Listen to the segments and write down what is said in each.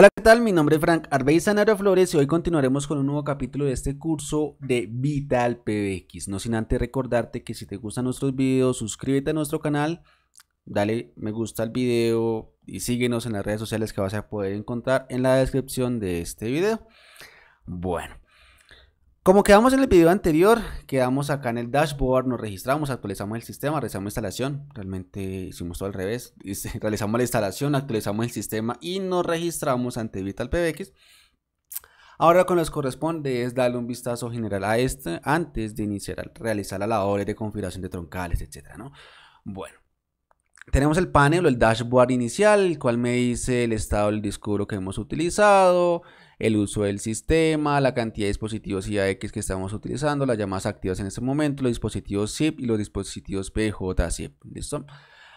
Hola, ¿qué tal? Mi nombre es Frank Arbey Sanario Flores y hoy continuaremos con un nuevo capítulo de este curso de Vital PBX. No sin antes recordarte que si te gustan nuestros videos, suscríbete a nuestro canal, dale me gusta al video y síguenos en las redes sociales que vas a poder encontrar en la descripción de este video. Bueno, como quedamos en el video anterior, quedamos acá en el dashboard, nos registramos, actualizamos el sistema, realizamos instalación. Realmente hicimos todo al revés. Realizamos la instalación, actualizamos el sistema y nos registramos ante Vital PBX. Ahora con nos corresponde es darle un vistazo general a este antes de iniciar a realizar la labor de configuración de troncales, etc. Bueno, tenemos el panel o el dashboard inicial, el cual me dice el estado del disco que hemos utilizado, el uso del sistema, la cantidad de dispositivos IAX que estamos utilizando, las llamadas activas en este momento, los dispositivos SIP y los dispositivos PJSIP. ¿Listo?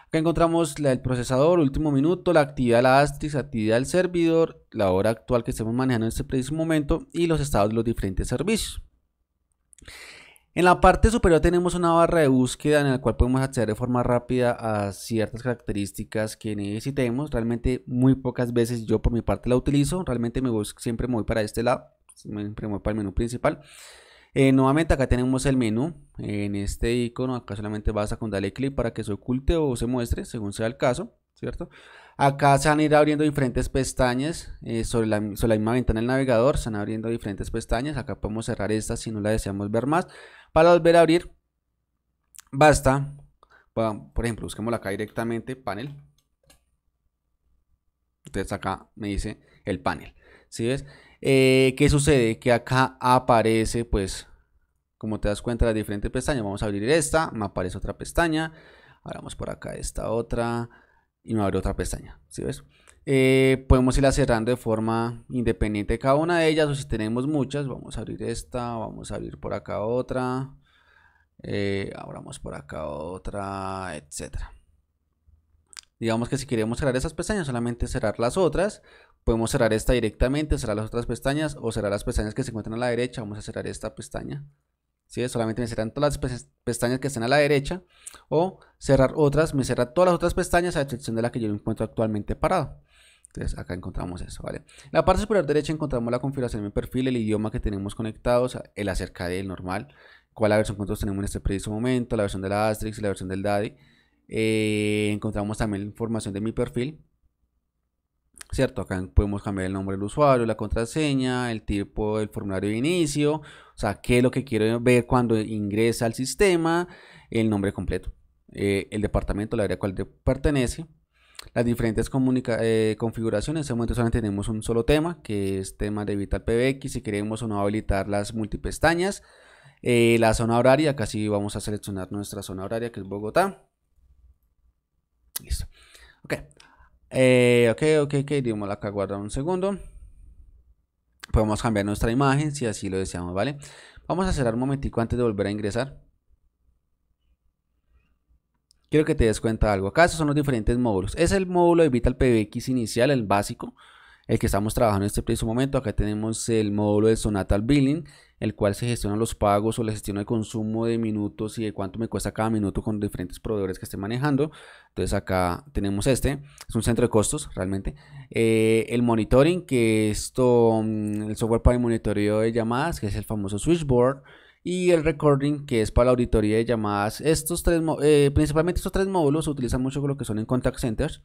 Acá encontramos el procesador, último minuto, la actividad de la actividad del servidor, la hora actual que estemos manejando en este preciso momento y los estados de los diferentes servicios. En la parte superior tenemos una barra de búsqueda en la cual podemos acceder de forma rápida a ciertas características que necesitemos. Realmente muy pocas veces yo por mi parte la utilizo. Realmente me siempre me voy para este lado. Siempre me voy para el menú principal. Eh, nuevamente acá tenemos el menú. En este icono acá solamente basta con darle clic para que se oculte o se muestre según sea el caso. ¿cierto? Acá se van a ir abriendo diferentes pestañas eh, sobre, la, la, misma ventana del navegador, se han abriendo diferentes pestañas, acá podemos cerrar esta si no la deseamos ver más. Para volver a abrir, basta, por ejemplo, busquemos acá directamente, panel. Entonces acá me dice el panel, ¿sí ves? Eh, ¿Qué sucede? Que acá aparece pues como te das cuenta las diferentes pestañas vamos a abrir esta me aparece otra pestaña ahora vamos por acá esta otra y me abre otra pestaña. ¿Sí ves? Eh, podemos irla cerrando de forma independiente cada una de ellas o si tenemos muchas, vamos a abrir esta, vamos a abrir por acá otra, eh, abramos por acá otra, etcétera. Digamos que si queremos cerrar esas pestañas, solamente cerrar las otras. Podemos cerrar esta directamente, cerrar las otras pestañas o cerrar las pestañas que se encuentran a la derecha. Vamos a cerrar esta pestaña. Solamente me cerran todas las pestañas que están a la derecha o cerrar otras, me cierra todas las otras pestañas a excepción de la que yo encuentro actualmente parado. Entonces acá encontramos eso, ¿vale? En la parte superior derecha encontramos la configuración de mi perfil, el idioma que tenemos conectado, el acerca del normal, cuál la versión que nosotros tenemos en este preciso momento, la versión de la Asterix y la versión del Daddy. Eh, encontramos también la información de mi perfil, ¿cierto? Acá podemos cambiar el nombre del usuario, la contraseña, el tipo del formulario de inicio, o sea, qué es lo que quiero ver cuando ingresa al sistema, el nombre completo, eh, el departamento, la área a cual pertenece, las diferentes eh, configuraciones. En este momento solamente tenemos un solo tema, que es tema de Vital PBX, si queremos o no habilitar las multipestañas. Eh, la zona horaria, acá sí vamos a seleccionar nuestra zona horaria, que es Bogotá. Listo. Ok, eh, ok, ok, ok, dimos acá, guardar un segundo. Podemos cambiar nuestra imagen si así lo deseamos, ¿vale? Vamos a cerrar un momentico antes de volver a ingresar. Quiero que te des cuenta de algo. Acá son los diferentes módulos. Es el módulo de Vital PBX inicial, el básico, el que estamos trabajando en este preciso momento. Acá tenemos el módulo de Sonatal Billing, el cual se gestionan los pagos o la gestión del consumo de minutos y de cuánto me cuesta cada minuto con diferentes proveedores que esté manejando. Entonces acá tenemos este, es un centro de costos realmente. Eh, el monitoring, que esto, mm, el software para el monitoreo de llamadas, que es el famoso switchboard. Y el recording, que es para la auditoría de llamadas. Estos tres, eh, principalmente estos tres módulos se utilizan mucho con lo que son en contact centers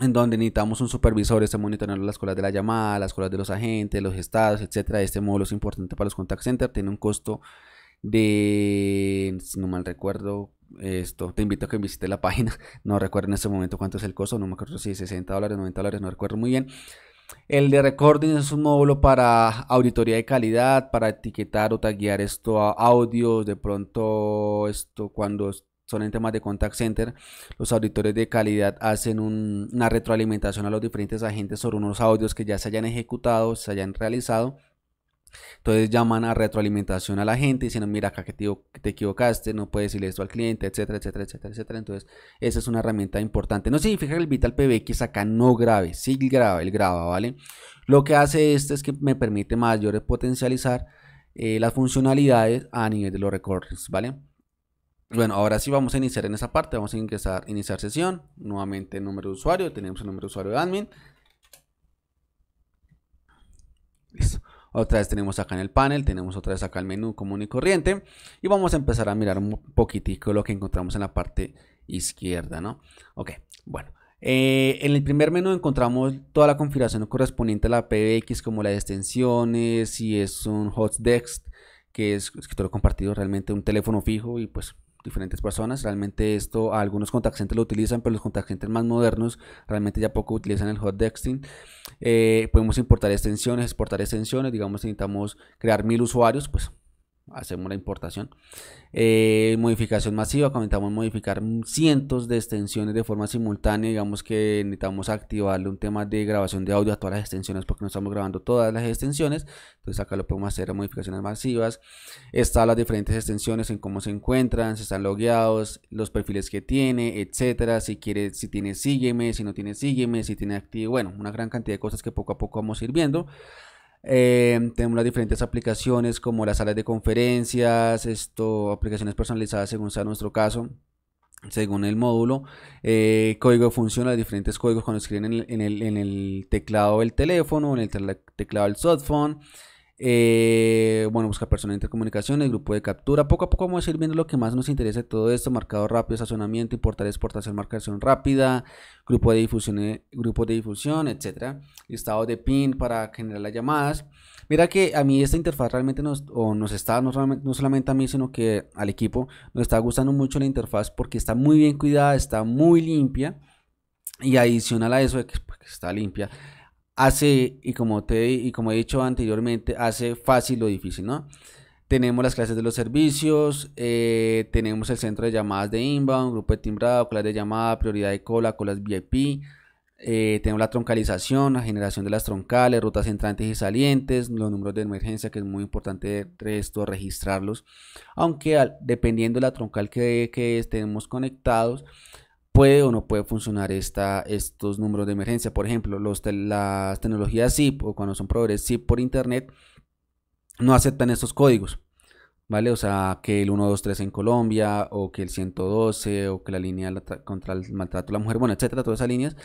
en donde necesitamos un supervisor, este monitoreando las colas de la llamada, las colas de los agentes, los estados, etcétera. Este módulo es importante para los contact center, tiene un costo de, si no mal recuerdo, esto, te invito a que visites la página, no recuerdo en este momento cuánto es el costo, no me acuerdo si 60 dólares, 90 dólares, no recuerdo muy bien. El de recording es un módulo para auditoría de calidad, para etiquetar o taguear esto a audios, de pronto esto cuando son en temas de contact center, los auditores de calidad hacen una retroalimentación a los diferentes agentes sobre unos audios que ya se hayan ejecutado, se hayan realizado. Entonces llaman a retroalimentación a la gente diciendo, mira, acá que te, equivocaste, no puedes decirle esto al cliente, etcétera, etcétera, etcétera, etcétera. Entonces, esa es una herramienta importante. No significa que el Vital PBX acá no grave, sí graba, el graba, ¿vale? Lo que hace esto es que me permite mayores potencializar eh, las funcionalidades a nivel de los records ¿vale? Bueno, ahora sí vamos a iniciar en esa parte, vamos a ingresar, iniciar sesión, nuevamente número de usuario, tenemos el número de usuario de admin. Listo. Otra vez tenemos acá en el panel, tenemos otra vez acá el menú común y corriente y vamos a empezar a mirar un poquitico lo que encontramos en la parte izquierda, ¿no? Ok, bueno. Eh, en el primer menú encontramos toda la configuración correspondiente a la PBX como las extensiones, si es un hot desk, que es escritorio compartido realmente un teléfono fijo y pues diferentes personas. Realmente esto algunos contact lo utilizan, pero los contact más modernos realmente ya poco utilizan el hot texting. Eh, podemos importar extensiones, exportar extensiones. Digamos, necesitamos crear mil usuarios, pues hacemos la importación. Eh, modificación masiva, comentamos modificar cientos de extensiones de forma simultánea, digamos que necesitamos activarle un tema de grabación de audio a todas las extensiones porque no estamos grabando todas las extensiones, entonces acá lo podemos hacer modificaciones masivas, está las diferentes extensiones en cómo se encuentran, si están logueados, los perfiles que tiene, etcétera, si quiere, si tiene sígueme, si no tiene sígueme, si tiene activo, bueno, una gran cantidad de cosas que poco a poco vamos a ir viendo. Em, tenemos las diferentes aplicaciones como las salas de conferencias, esto, aplicaciones personalizadas según sea nuestro caso según el módulo, eh, código funciona, los diferentes códigos cuando escriben en el, el, en el teclado del teléfono, en el teclado del softphone, eh, bueno, busca personal de intercomunicaciones, grupo de captura. Poco a poco vamos a ir viendo lo que más nos interesa todo esto: marcado rápido, estacionamiento, importar, exportación, marcación rápida, grupo de difusión, etc eh, grupo de difusión, etcétera. Listado de PIN para generar las llamadas. Mira que a mí esta interfaz realmente nos, o nos está, no solamente, no solamente a mí, sino que al equipo, nos está gustando mucho la interfaz porque está muy bien cuidada, está muy limpia. Y adicional a eso de que pues, está limpia, hace, y como, te, y como he dicho anteriormente, hace fácil lo difícil, ¿no? Tenemos las clases de los servicios, eh, tenemos el centro de llamadas de inbound, grupo de timbrado, clase de llamada, prioridad de cola, colas VIP, eh, tenemos la troncalización, la generación de las troncales, rutas entrantes y salientes, los números de emergencia, que es muy importante esto, registrarlos. Aunque dependiendo de la troncal que, que estemos conectados, puede o no puede funcionar esta, estos números de emergencia. Por ejemplo, los las tecnologías SIP o cuando son proveedores SIP por internet no aceptan estos códigos. ¿Vale? O sea, que el 123 en Colombia, o que el 112, o que la línea contra el maltrato a la mujer, bueno, etcétera, todas esas líneas,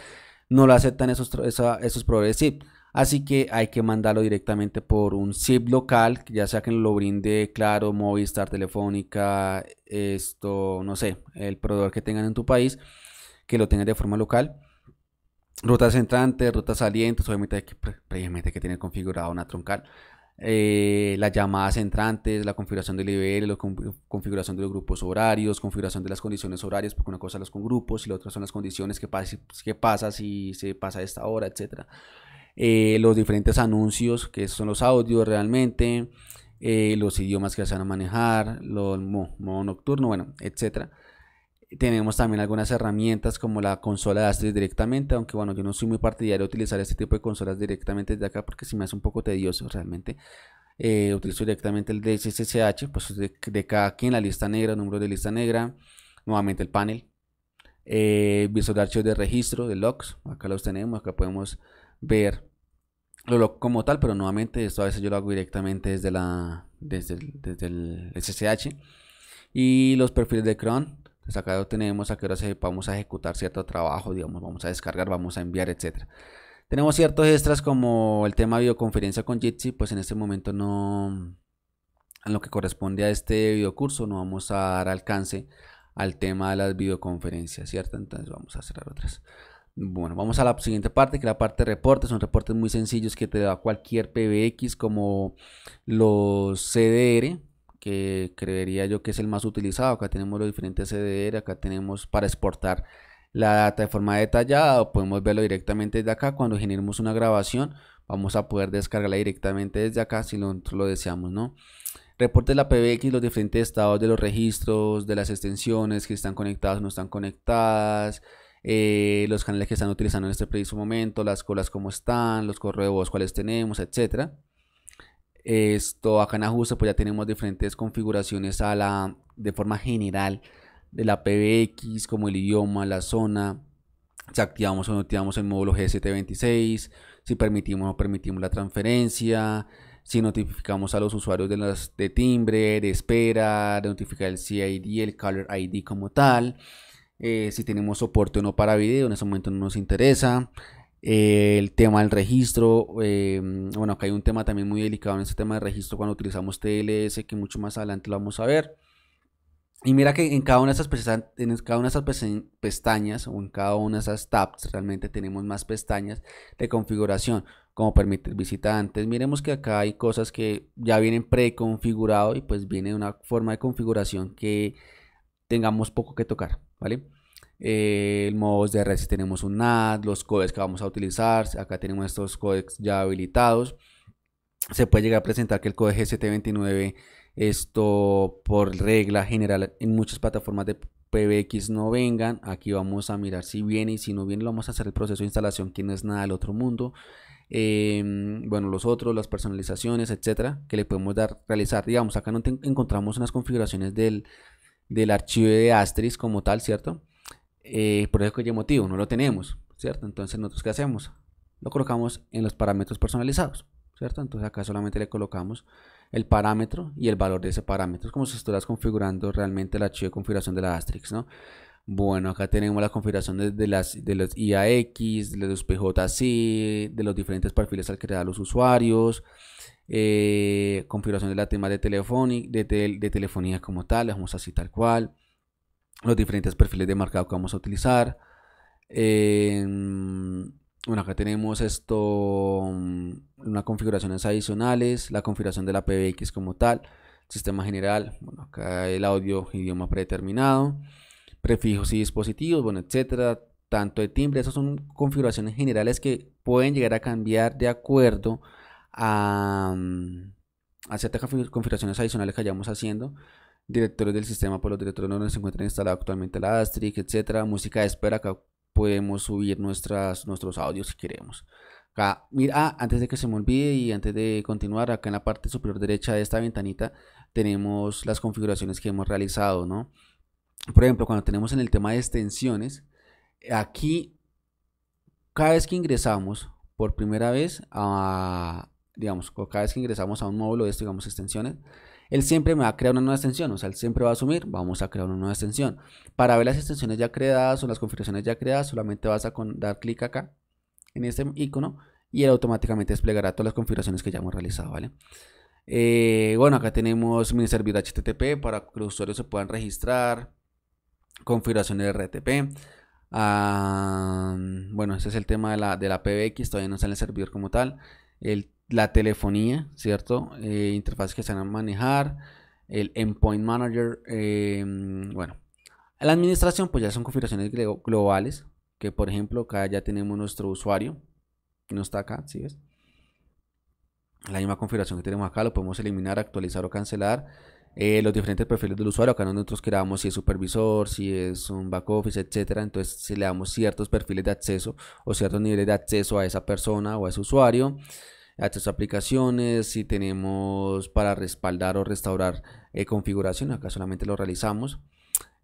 no lo aceptan esos, esos proveedores SIP. Así que hay que mandarlo directamente por un SIP local, ya sea que lo brinde Claro, Movistar, Telefónica, esto, no sé, el proveedor que tengan en tu país que lo tengas de forma local. Rutas entrantes, rutas salientes, obviamente hay que, previamente que tener configurado una troncal. Eh, las llamadas entrantes, la configuración del IBL, la configuración de los grupos horarios, configuración de las condiciones horarias, porque una cosa son los grupos y la otra son las condiciones que, pasa, pasa si se pasa a esta hora, etc. Eh, los diferentes anuncios, que son los audios realmente, eh, los idiomas que se van a manejar, los modo, nocturno, bueno, etcétera. Tenemos también algunas herramientas como la consola de Astrid directamente, aunque bueno, yo no soy muy partidario de utilizar este tipo de consolas directamente desde acá porque se me hace un poco tedioso realmente. Eh, utilizo directamente el SSH pues de, acá aquí en la lista negra, número de lista negra, nuevamente el panel, eh, visor de archivos de registro, de logs, acá los tenemos, acá podemos ver lo como tal, pero nuevamente esto a veces yo lo hago directamente desde, la, el, desde el SSH y los perfiles de cron, pues acá lo tenemos, a qué hora vamos a ejecutar cierto trabajo, digamos, vamos a descargar, vamos a enviar, etc. Tenemos ciertos extras como el tema videoconferencia con Jitsi, pues en este momento no, en lo que corresponde a este videocurso, no vamos a dar alcance al tema de las videoconferencias, ¿cierto? Entonces vamos a cerrar otras. Bueno, vamos a la siguiente parte, que es la parte de reportes. Son reportes muy sencillos que te da cualquier PBX como los CDR, que creería yo que es el más utilizado. Acá tenemos los diferentes CDR, acá tenemos para exportar la data de forma detallada podemos verlo directamente desde acá. Cuando generemos una grabación vamos a poder descargarla directamente desde acá si lo deseamos, ¿no? Reporte de la PBX, los diferentes estados de los registros, de las extensiones que están conectadas o no están conectadas, eh, los canales que están utilizando en este preciso momento, las colas como están, los correos de voz cuáles tenemos, etcétera. Esto, acá en ajuste pues ya tenemos diferentes configuraciones a la, de forma general de la PBX, como el idioma, la zona, si activamos o no activamos el módulo g 26 si permitimos o no permitimos la transferencia, si notificamos a los usuarios de, las, de timbre, de espera, de notificar el CID, el Caller ID como tal, eh, si tenemos soporte o no para video, en ese momento no nos interesa, eh, el tema del registro, eh, bueno, acá hay un tema también muy delicado en este tema de registro cuando utilizamos TLS, que mucho más adelante lo vamos a ver. Y mira que en cada una de esas, cada una esas pestañas o en cada una de esas tabs realmente tenemos más pestañas de configuración, como permitir visitantes. Miremos que acá hay cosas que ya vienen preconfigurado y pues viene una forma de configuración que tengamos poco que tocar, ¿vale? Eh, el modo de red si tenemos un NAT, los codecs que vamos a utilizar, acá tenemos estos codecs ya habilitados. Se puede llegar a presentar que el código GST29, esto por regla general en muchas plataformas de PBX no vengan. Aquí vamos a mirar si viene y si no viene, lo vamos a hacer el proceso de instalación, que no es nada del otro mundo. Em, bueno, los otros, las personalizaciones, etcétera, que le podemos dar, realizar. Digamos, acá no encontramos unas configuraciones del, del archivo de Asterisk como tal, ¿cierto? Eh, por eso que motivo, no lo tenemos, ¿cierto? Entonces, ¿nosotros qué hacemos? Lo colocamos en los parámetros personalizados, ¿cierto? Entonces, acá solamente le colocamos el parámetro y el valor de ese parámetro. como si estuvieras configurando realmente el archivo de configuración de la Asterix, ¿no? Bueno, acá tenemos la configuración de, las, de los IAX, de los PJC, de los diferentes perfiles al crear los usuarios, eh, configuración de la tema de, de, de, telefonía como tal, le vamos así tal cual, los diferentes perfiles de marcado que vamos a utilizar. Eh, bueno, acá tenemos esto, mm, unas configuraciones adicionales, la configuración de la PBX como tal, sistema general, acá el audio, idioma predeterminado, prefijos y dispositivos, bueno, etcétera, tanto de timbre, esas son configuraciones generales que pueden llegar a cambiar de acuerdo a, mm, a ciertas configuraciones adicionales que vayamos haciendo directores del sistema, Por pues los directores donde se encuentra instalado actualmente la Astrix, etcétera, música de espera, acá podemos subir nuestras, nuestros audios si queremos. mira, ah, antes de que se me olvide y antes de continuar, acá en la parte superior derecha de esta ventanita tenemos las configuraciones que hemos realizado, ¿no? Por ejemplo, cuando tenemos en el tema de extensiones, aquí cada vez que ingresamos por primera vez a, digamos, cada vez que ingresamos a un módulo de esto, digamos, extensiones, él siempre me va a crear una nueva extensión, o sea, él siempre va a asumir, vamos a crear una nueva extensión. Para ver las extensiones ya creadas o las configuraciones ya creadas, solamente vas a dar clic acá, en este icono, y él automáticamente desplegará todas las configuraciones que ya hemos realizado, ¿vale? Eh, bueno, acá tenemos mi servidor HTTP para que los usuarios se puedan registrar, configuraciones de RTP, ah, bueno, ese es el tema de la, de la PBX, todavía no sale el servidor como tal la telefonía, ¿cierto? Eh, interfaces que se van a manejar, el endpoint manager, eh, bueno. La administración, pues ya son configuraciones globales, que por ejemplo acá ya tenemos nuestro usuario, que no está acá, ¿sí ves? La misma configuración que tenemos acá, lo podemos eliminar, actualizar o cancelar. Eh, los diferentes perfiles del usuario. Acá nosotros creamos si es supervisor, si es un back office, etcétera. Entonces, si le damos ciertos perfiles de acceso o ciertos niveles de acceso a esa persona o a ese usuario, a a aplicaciones, si tenemos para respaldar o restaurar eh, configuración, acá solamente lo realizamos.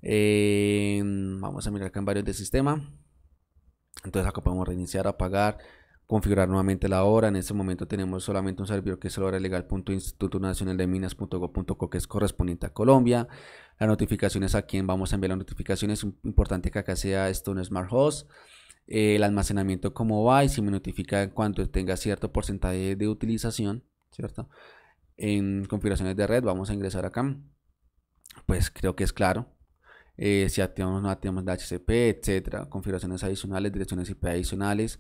Eh, vamos a mirar acá en varios de sistema. Entonces acá podemos reiniciar, apagar, configurar nuevamente la hora, En este momento tenemos solamente un servidor que es el de minas.gov.co que es correspondiente a Colombia. Las notificaciones a quien vamos a enviar las notificaciones. Es importante que acá sea esto un Smart Host. Eh, el almacenamiento cómo va y si me notifica en cuanto tenga cierto porcentaje de utilización, ¿cierto? En configuraciones de red vamos a ingresar acá. Pues creo que es claro. Eh, si activamos o no activamos DHCP, etcétera, configuraciones adicionales, direcciones IP adicionales,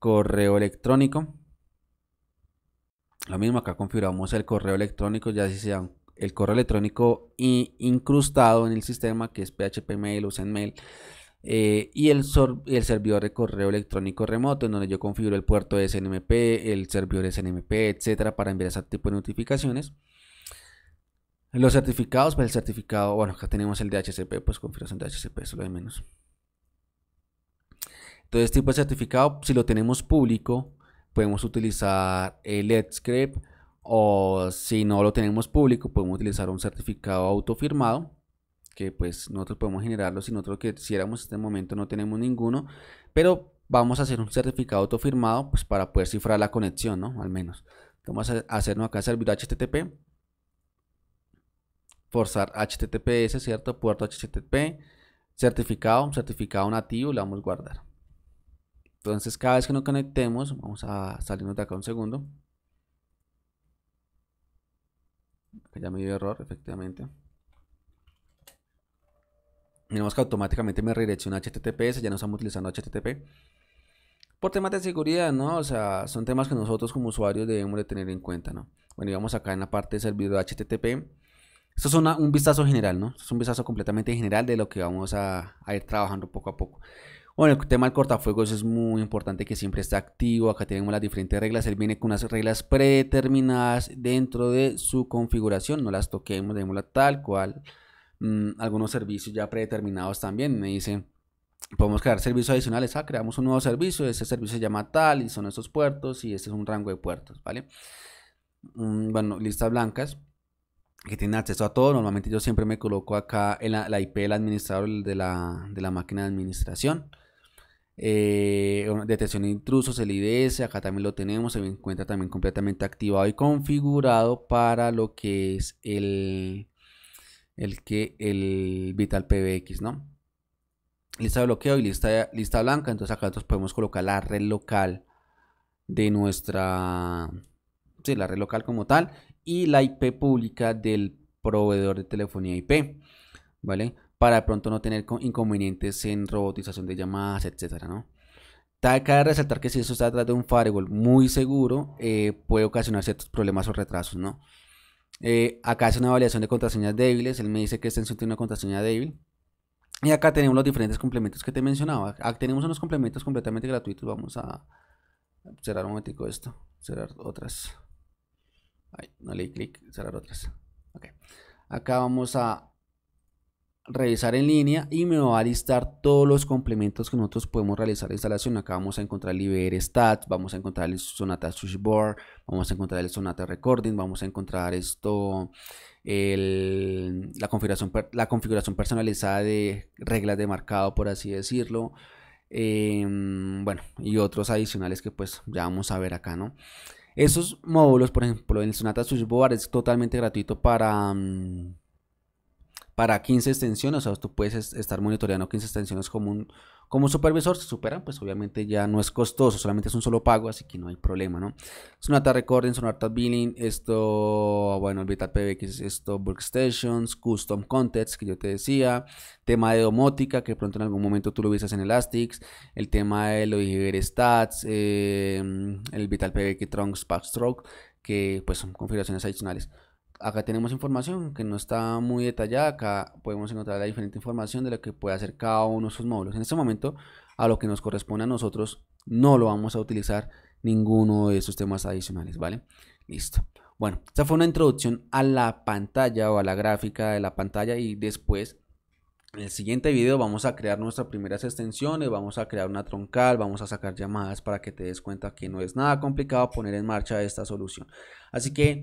correo electrónico. Lo mismo acá configuramos el correo electrónico, ya si sea el correo electrónico incrustado en el sistema que es PHP Mail o SendMail. Eh, y el, el, servidor de correo electrónico remoto en donde yo configuro el puerto de SNMP, el servidor SNMP, etcétera, para enviar ese tipo de notificaciones. Los certificados, para pues el certificado, bueno, acá tenemos el DHCP, pues configuración DHCP, solo lo de menos. Entonces, este tipo de certificado, si lo tenemos público, podemos utilizar el Edscript o si no lo tenemos público, podemos utilizar un certificado autofirmado que pues nosotros podemos generarlo si nosotros quisiéramos en este momento no tenemos ninguno, pero vamos a hacer un certificado autofirmado pues para poder cifrar la conexión, ¿no? Al menos. Vamos a hacernos acá servidor HTTP, forzar HTTPS, ¿cierto? Puerto HTTP, certificado, certificado nativo, lo vamos a guardar. Entonces cada vez que nos conectemos, vamos a salirnos de acá un segundo. ya me dio error, efectivamente. vemos que automáticamente me redirecciona a HTTPS, ya no estamos utilizando HTTP. Por temas de seguridad, ¿no? O sea, son temas que nosotros como usuarios debemos de tener en cuenta, ¿no? Bueno, y vamos acá en la parte de servidor HTTP. Esto es un vistazo general, ¿no? es un vistazo completamente general de lo que vamos a ir trabajando poco a poco. Bueno, el tema del cortafuegos es muy importante que siempre esté activo. Acá tenemos las diferentes reglas. Él viene con unas reglas predeterminadas dentro de su configuración. No las toquemos, démosla tal cual. Mm, algunos servicios ya predeterminados también me dice podemos crear servicios adicionales. Ah, creamos un nuevo servicio, ese servicio se llama tal y son estos puertos y este es un rango de puertos, ¿vale? Mm, bueno, listas blancas que tiene acceso a todo. Normalmente yo siempre me coloco acá en la, IP del administrador de la, de la máquina de administración. Eh, detección de intrusos, el IDS, acá también lo tenemos, se encuentra también completamente activado y configurado para lo que es el, el, que, el Vital PBX, ¿no? Lista de bloqueo y lista, lista blanca, entonces acá nosotros podemos colocar la red local de nuestra, sí, la red local como tal y la IP pública del proveedor de telefonía IP, ¿vale? para pronto no tener inconvenientes en robotización de llamadas, etcétera, ¿no? que resaltar que si eso está detrás de un firewall muy seguro, eh, puede ocasionar ciertos problemas o retrasos, ¿no? Eh, acá hace una evaluación de contraseñas débiles, él me dice que está tiene una contraseña débil. Y acá tenemos los diferentes complementos que te mencionaba. Acá tenemos unos complementos completamente gratuitos, vamos a cerrar un momentico esto, cerrar otras. Ay, no le di clic, cerrar otras. Okay. Acá vamos a revisar en línea y me va a listar todos los complementos que nosotros podemos realizar la instalación. Acá vamos a encontrar IBR vamos a encontrar el Sonata Switchboard, vamos a encontrar el Sonata Recording, vamos a encontrar esto, la, configuración, la configuración personalizada de reglas de marcado, por así decirlo. Em, bueno, y otros adicionales que pues ya vamos a ver acá, ¿no? Esos módulos, por ejemplo, en el Sonata Switchboard es totalmente gratuito para... Mm, para 15 extensiones, o sea, tú puedes estar monitoreando 15 extensiones como un, como supervisor, si superan, pues obviamente ya no es costoso, solamente es un solo pago, así que no hay problema, ¿no? Sonata Recording, Sonata Billing, esto, bueno, Vital PBX, esto, Workstations, Custom Context, que yo te decía, tema de domótica, que pronto en algún momento tú lo visas en Elastics, el tema de lo Stats, eh, el Vital Trunks Backstroke, que pues son configuraciones adicionales acá tenemos información que no está muy detallada, acá podemos encontrar la diferente información de lo que puede hacer cada uno de sus módulos. En este momento, a lo que nos corresponde a nosotros, no lo vamos a utilizar ninguno de estos temas adicionales, ¿vale? Listo. Bueno, esta fue una introducción a la pantalla o a la gráfica de la pantalla y después, en el siguiente video vamos a crear nuestras primeras extensiones, vamos a crear una troncal, vamos a sacar llamadas para que te des cuenta que no es nada complicado poner en marcha esta solución. Así que